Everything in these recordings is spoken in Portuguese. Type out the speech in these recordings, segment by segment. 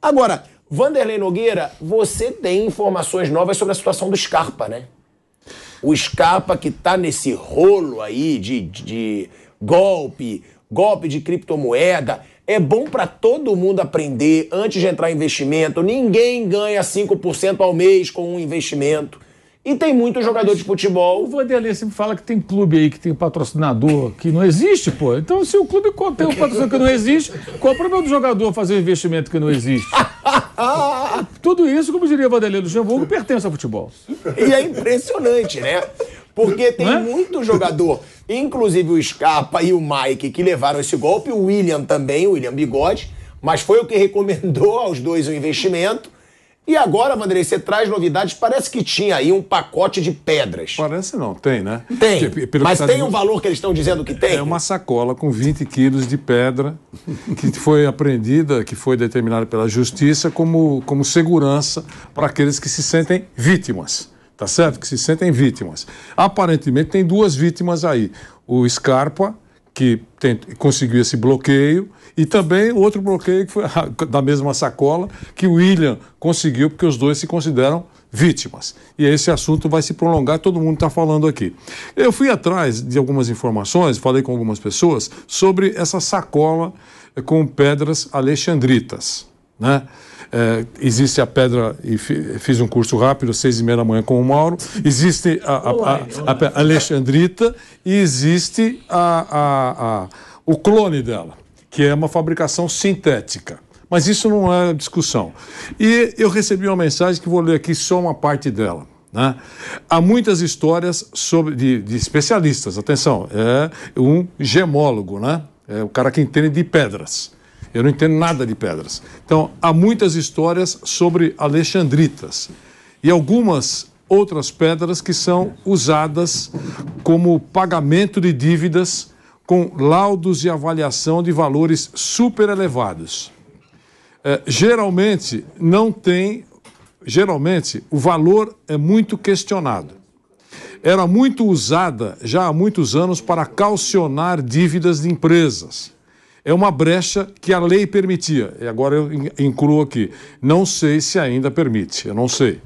Agora, Vanderlei Nogueira, você tem informações novas sobre a situação do Scarpa, né? O Scarpa que tá nesse rolo aí de, de golpe, golpe de criptomoeda. É bom para todo mundo aprender antes de entrar em investimento. Ninguém ganha 5% ao mês com um investimento. E tem muito jogador de futebol. O Vanderlei sempre fala que tem clube aí que tem patrocinador que não existe, pô. Então, se o clube tem um patrocinador que não existe, qual é o problema do jogador fazer um investimento que não existe? Tudo isso, como diria Vanderlei Luxemburgo, pertence ao futebol. E é impressionante, né? Porque tem é? muito jogador, inclusive o Scarpa e o Mike, que levaram esse golpe, o William também, o William Bigode, mas foi o que recomendou aos dois o investimento. E agora, Vanderlei, você traz novidades. Parece que tinha aí um pacote de pedras. Parece não, tem, né? Tem. mas tá tem de... um valor que eles estão dizendo que tem? É uma sacola com 20 quilos de pedra que foi apreendida, que foi determinada pela justiça como, como segurança para aqueles que se sentem vítimas. Tá certo? Que se sentem vítimas. Aparentemente tem duas vítimas aí: o Scarpa que conseguiu esse bloqueio, e também outro bloqueio que foi da mesma sacola que o William conseguiu, porque os dois se consideram vítimas. E esse assunto vai se prolongar, todo mundo está falando aqui. Eu fui atrás de algumas informações, falei com algumas pessoas sobre essa sacola eh, com pedras alexandritas, né? É, existe a pedra, e fiz um curso rápido, às seis e meia da manhã com o Mauro. Existe a, a, a, a Alexandrita e existe a, o clone dela, que é uma fabricação sintética. Mas isso não é discussão. E eu recebi uma mensagem que vou ler aqui só uma parte dela. Né? Há muitas histórias sobre, de, de, especialistas, atenção, é um gemólogo, né? é o cara que entende de pedras. Eu não entendo nada de pedras. Então, há muitas histórias sobre alexandritas e algumas outras pedras que são usadas como pagamento de dívidas com laudos de avaliação de valores super elevados. É, geralmente não tem, geralmente o valor é muito questionado. Era muito usada já há muitos anos para calcionar dívidas de empresas é uma brecha que a lei permitia. E agora eu incluo aqui. Não sei se ainda permite, eu não sei.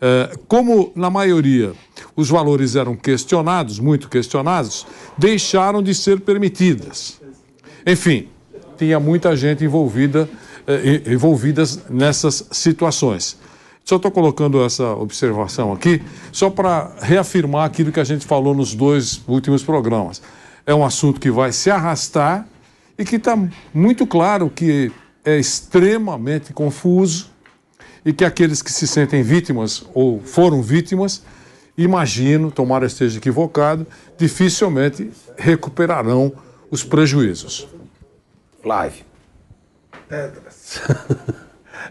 É, como, na maioria, os valores eram questionados, muito questionados, deixaram de ser permitidas. Enfim, tinha muita gente envolvida, é, envolvidas nessas situações. Só estou colocando essa observação aqui, só para reafirmar aquilo que a gente falou nos dois últimos programas. É um assunto que vai se arrastar e que está muito claro que é extremamente confuso e que aqueles que se sentem vítimas ou foram vítimas, imagino, tomara esteja equivocado, dificilmente recuperarão os prejuízos. Live. Pedras.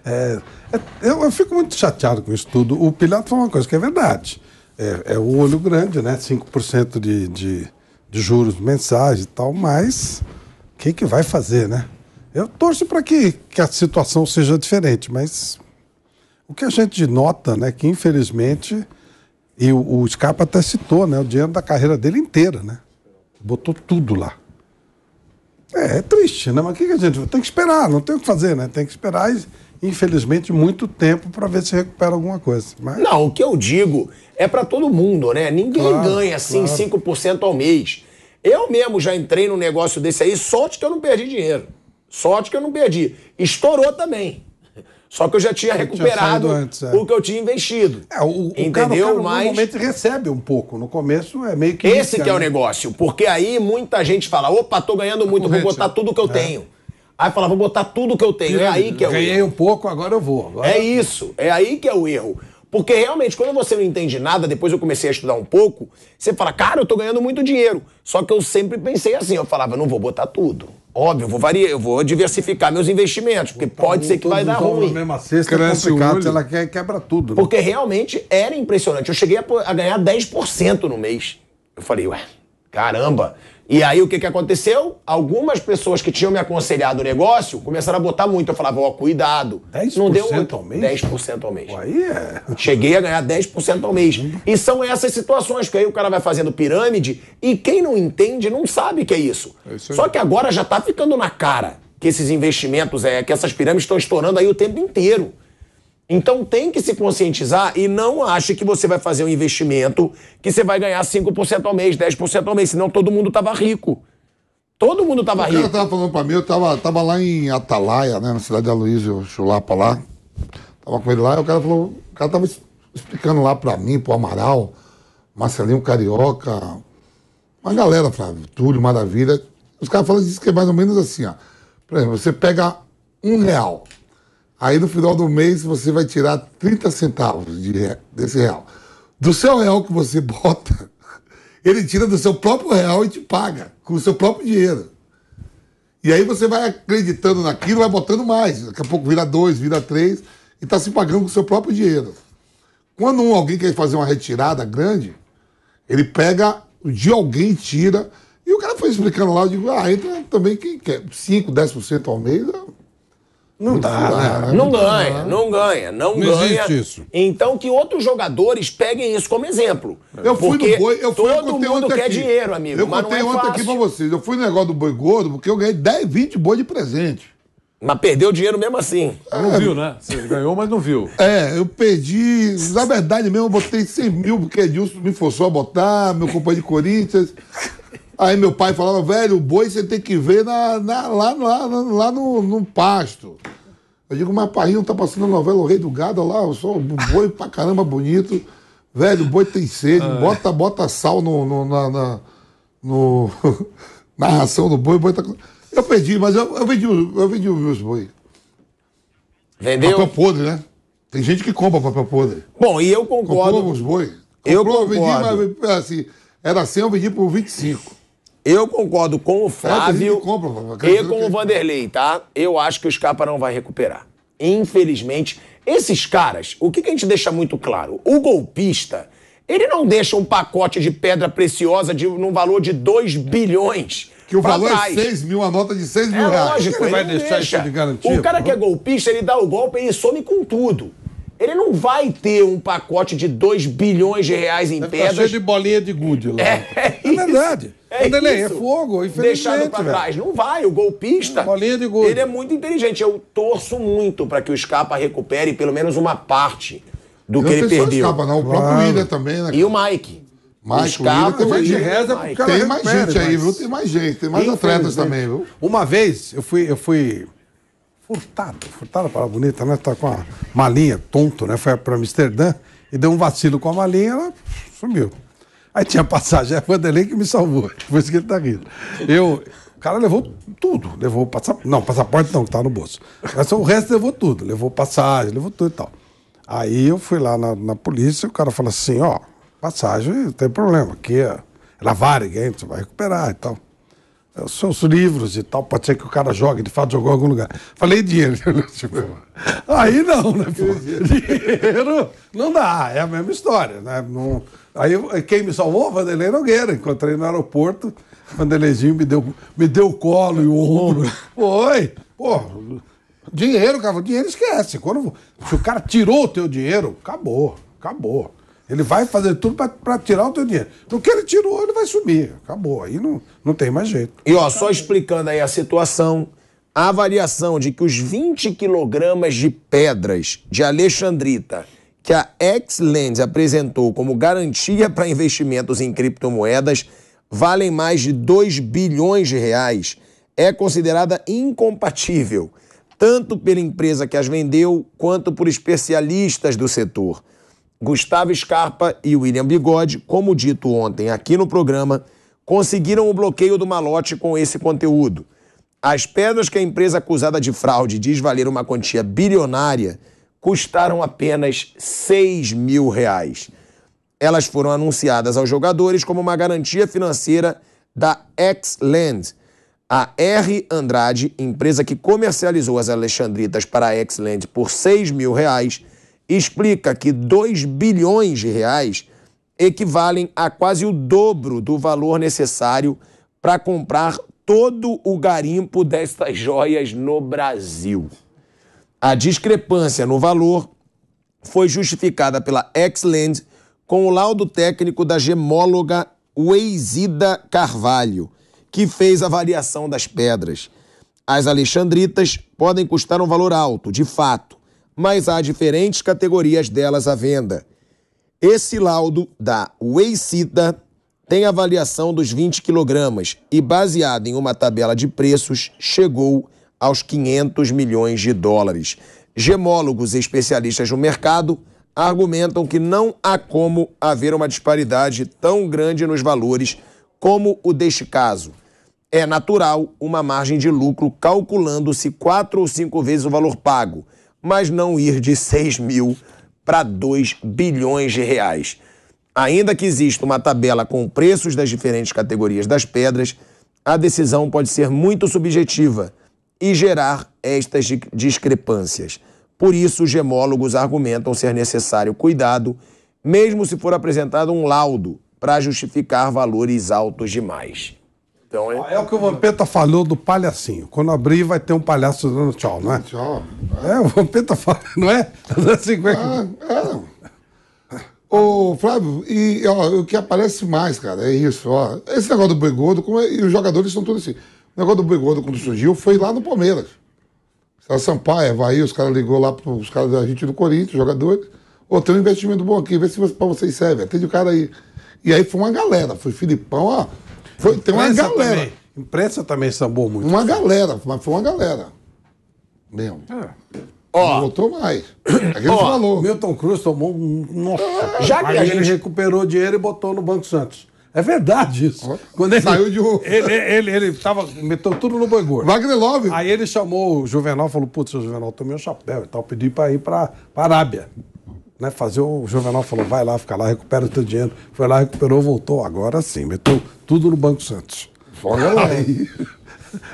É, é, eu, eu, fico muito chateado com isso tudo. O Pilato falou uma coisa que é verdade. É, é o olho grande, né? 5% de, de, de juros mensais e tal, mas o que, que vai fazer, né? Eu torço para que, que a situação seja diferente, mas o que a gente nota, né, que infelizmente, e o, o Scarpa até citou, né, o dinheiro da carreira dele inteira, né? Botou tudo lá. É, é triste, né? Mas o que, que a gente tem que esperar? Não tem o que fazer, né? Tem que esperar, infelizmente, muito tempo para ver se recupera alguma coisa. Mas... Não, o que eu digo é para todo mundo, né? Ninguém claro, ganha assim claro. 5% ao mês. Eu mesmo já entrei num negócio desse aí, sorte que eu não perdi dinheiro. Sorte que eu não perdi. Estourou também. Só que eu já tinha recuperado tinha antes, é. o que eu tinha investido. É, o, o entendeu? Cara, o cara, Mas... normalmente recebe um pouco. No começo é meio que. Esse que é né? o negócio. Porque aí muita gente fala: opa, tô ganhando é muito, vou botar né? tudo que eu é. tenho. Aí fala, vou botar tudo que eu tenho. É aí que é o Ganhei erro. Ganhei um pouco, agora eu vou. Agora... É isso. É aí que é o erro. Porque realmente, quando você não entende nada, depois eu comecei a estudar um pouco, você fala, cara, eu tô ganhando muito dinheiro. Só que eu sempre pensei assim, eu falava, não vou botar tudo. Óbvio, eu vou variar, eu vou diversificar meus investimentos, porque botar pode um, ser que vai dar ruim. Mesma cesta é Cresce é complicado, ela quebra tudo. Né? Porque realmente era impressionante. Eu cheguei a, a ganhar 10% no mês. Eu falei, ué, caramba, e aí o que, que aconteceu? Algumas pessoas que tinham me aconselhado o negócio começaram a botar muito. Eu falava, ó, oh, cuidado. 10% Não deu ao mês? 10% ao mês. Aí é. Cheguei a ganhar 10% ao mês. Uhum. E são essas situações que aí o cara vai fazendo pirâmide e quem não entende não sabe que é isso. É isso Só que agora já tá ficando na cara que esses investimentos, é, que essas pirâmides estão estourando aí o tempo inteiro. Então tem que se conscientizar e não ache que você vai fazer um investimento que você vai ganhar 5% ao mês, 10% ao mês, senão todo mundo estava rico. Todo mundo estava rico. O cara tava falando para mim, eu estava tava lá em Atalaia, né, na cidade de Aloysio Chulapa lá. Tava com ele lá e o cara falou, o cara tava explicando lá para mim, pro Amaral, Marcelinho Carioca, uma galera, Flávio, Túlio, Maravilha. Os caras falam isso que é mais ou menos assim, ó. Por exemplo, você pega um real, Aí no final do mês você vai tirar 30 centavos de, desse real. Do seu real que você bota, ele tira do seu próprio real e te paga, com o seu próprio dinheiro. E aí você vai acreditando naquilo, vai botando mais. Daqui a pouco vira dois, vira três, e está se pagando com o seu próprio dinheiro. Quando um, alguém quer fazer uma retirada grande, ele pega de alguém, tira. E o cara foi explicando lá, eu digo, ah, entra também quem quer. 5, 10% ao mês, não dá, né? é Não, ganha, não ganha, não, não ganha. existe isso. Então que outros jogadores peguem isso como exemplo. Eu fui no boi, eu fui Todo boi mundo quer aqui. dinheiro, amigo. Eu mas contei é ontem fácil. aqui pra vocês. Eu fui no negócio do boi gordo porque eu ganhei 10, 20 boi de presente. Mas perdeu dinheiro mesmo assim. É, não viu, né? Você ganhou, mas não viu. É, eu perdi. Na verdade mesmo, eu botei 100 mil, porque Edilson me forçou a botar, meu companheiro de Corinthians. Aí meu pai falava, velho, o boi você tem que ver na, na, lá, lá, lá no, no pasto. Eu digo, mas pai, não tá passando a novela O Rei do Gado lá, eu sou um boi pra caramba bonito. Velho, o boi tem sede, é. bota, bota sal no, no, na, na, no, na ração do boi, boi tá... Eu perdi, mas eu, eu, vendi, eu vendi os meus boi. Vendeu? Papel podre, né? Tem gente que compra papel podre. Bom, e eu concordo. Comprou os boi. Comprou, eu concordo. vendi, mas assim, era 100, eu vendi por 25. Eu concordo com o Flávio compra, e com o Vanderlei, tá? Eu acho que o Scarpa não vai recuperar. Infelizmente, esses caras, o que, que a gente deixa muito claro? O golpista, ele não deixa um pacote de pedra preciosa de, num valor de 2 bilhões. Que o valor é trás. é 6 mil, a nota é de 6 mil é reais. Lógico, ele vai deixar deixa. isso de garantia. O cara que é golpista, ele dá o golpe e ele some com tudo. Ele não vai ter um pacote de 2 bilhões de reais em Deve tá pedras. Tá cheio de bolinha de gude lá. É, é, é verdade. É, é isso. é fogo, infelizmente. Deixado pra trás. Não vai, o golpista. É, bolinha de gude. Ele é muito inteligente. Eu torço muito para que o Scarpa recupere pelo menos uma parte do que ele perdeu. Escapa, não, o próprio claro. William também, né? E o Mike. Mike, o Scarpa, o tem, reza Mike. tem mais gente aí, viu? Tem mais gente, tem mais atletas também, viu? Uma vez eu fui, eu fui furtado. Furtado, palavra bonita, né? Tá com a malinha, tonto, né? Foi para Amsterdã e deu um vacilo com a malinha, ela sumiu. Aí tinha passagem, é Vanderlei que me salvou. Por isso que ele tá rindo. Eu, o cara levou tudo. Levou passaporte. Não, passaporte não, que tava tá no bolso. Mas o resto levou tudo. Levou passagem, levou tudo e tal. Aí eu fui lá na, na polícia e o cara falou assim, ó, passagem não tem problema, aqui é, lavar, lavare, você vai recuperar e tal. É, os seus livros e tal, pode ser que o cara jogue, de fato jogou em algum lugar. Falei dinheiro. Né, tipo, aí não, né? Pô? Dinheiro não dá, é a mesma história, né? Não, aí quem me salvou? Vanderlei Nogueira, encontrei no aeroporto, Vanderleizinho me deu, me deu o colo e o ombro. Oi, pô, dinheiro, cara, dinheiro esquece. Quando, se o cara tirou o teu dinheiro, acabou, acabou. Ele vai fazer tudo para tirar o teu dinheiro. o que ele tirou, ele vai subir. Acabou. Aí não, não tem mais jeito. E ó, só explicando aí a situação, a avaliação de que os 20 quilogramas de pedras de Alexandrita que a X-Lens apresentou como garantia para investimentos em criptomoedas valem mais de 2 bilhões de reais é considerada incompatível, tanto pela empresa que as vendeu quanto por especialistas do setor. Gustavo Scarpa e William Bigode, como dito ontem aqui no programa, conseguiram o bloqueio do malote com esse conteúdo. As pedras que a empresa acusada de fraude diz valer uma quantia bilionária custaram apenas 6 mil reais. Elas foram anunciadas aos jogadores como uma garantia financeira da X-Land. A R Andrade, empresa que comercializou as Alexandritas para a X-Land por 6 mil reais, explica que 2 bilhões de reais equivalem a quase o dobro do valor necessário para comprar todo o garimpo destas joias no Brasil. A discrepância no valor foi justificada pela Exland com o laudo técnico da gemóloga Weizida Carvalho, que fez a variação das pedras. As alexandritas podem custar um valor alto, de fato, mas há diferentes categorias delas à venda. Esse laudo da Weicida tem avaliação dos 20 quilogramas e, baseado em uma tabela de preços, chegou aos 500 milhões de dólares. Gemólogos e especialistas no mercado argumentam que não há como haver uma disparidade tão grande nos valores como o deste caso. É natural uma margem de lucro calculando-se quatro ou cinco vezes o valor pago mas não ir de 6 mil para 2 bilhões de reais. Ainda que exista uma tabela com preços das diferentes categorias das pedras, a decisão pode ser muito subjetiva e gerar estas discrepâncias. Por isso, os gemólogos argumentam ser necessário cuidado, mesmo se for apresentado um laudo para justificar valores altos demais. Então é... é o que o Vampeta falou do palhacinho. Quando abrir, vai ter um palhaço dando tchau, não é? Tchau. É, o Vampeta fala, não é? Assim, é ah, é. Ô, Flávio, e ó, o que aparece mais, cara, é isso. Ó. Esse negócio do Brigodo, como é, e os jogadores são todos assim. O negócio do Brigodo, quando surgiu, foi lá no Palmeiras. A Sampaio, Havaí, os caras ligou lá para os caras da gente do Corinthians, jogadores. Ô, tem um investimento bom aqui, vê se para vocês serve. Atende o cara aí. E aí foi uma galera, foi Filipão, ó. Foi, tem uma galera. Também. Imprensa também sambou muito. Uma galera, mas foi uma galera. Mesmo. É. não voltou mais. É que falou. Milton Cruz tomou um. Nossa. Ah, já que ele recuperou dinheiro e botou no Banco Santos. É verdade isso. Quando ele, Saiu de um. Ele, ele, ele, tava, meteu tudo no boi gordo. Wagner Love. Aí ele chamou o Juvenal falou: Putz, seu Juvenal, tomei um chapéu e tal. Pedi para ir para Arábia. Né? Fazer o Juvenal falou, vai lá, fica lá, recupera o teu dinheiro. Foi lá, recuperou, voltou. Agora sim, meteu tudo no Banco Santos. Olha lá.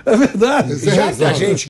É verdade. É Já a gente